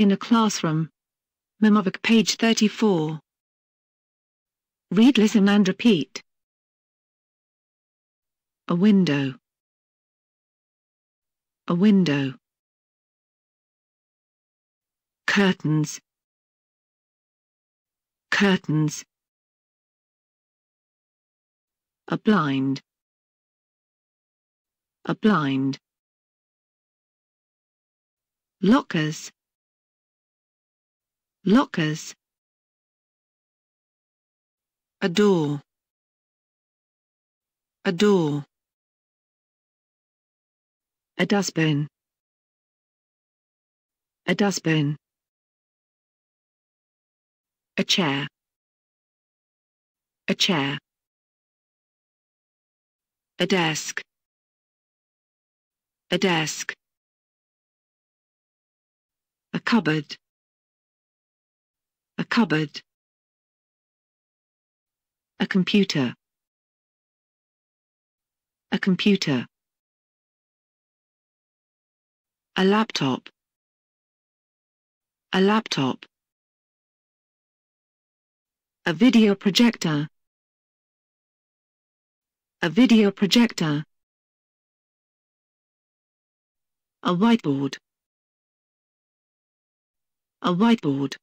in a classroom. Mamovic page 34. Read, listen and repeat. A window. A window. Curtains. Curtains. A blind. A blind. Lockers lockers, a door, a door, a dustbin, a dustbin, a chair, a chair, a desk, a desk, a cupboard cupboard. A computer. A computer. A laptop. A laptop. A video projector. A video projector. A whiteboard. A whiteboard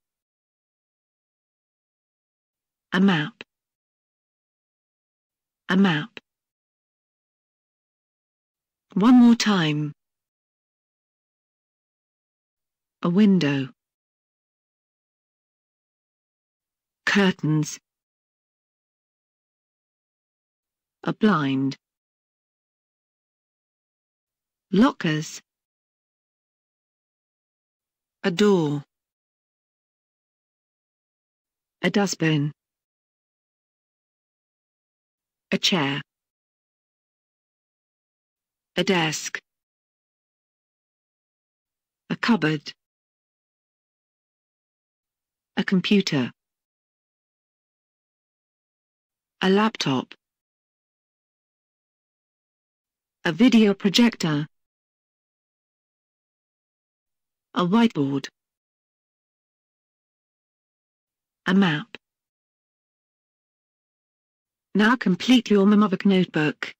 a map, a map. One more time. A window. Curtains. A blind. Lockers. A door. A dustbin a chair, a desk, a cupboard, a computer, a laptop, a video projector, a whiteboard, a map. Now complete your Mamovic notebook.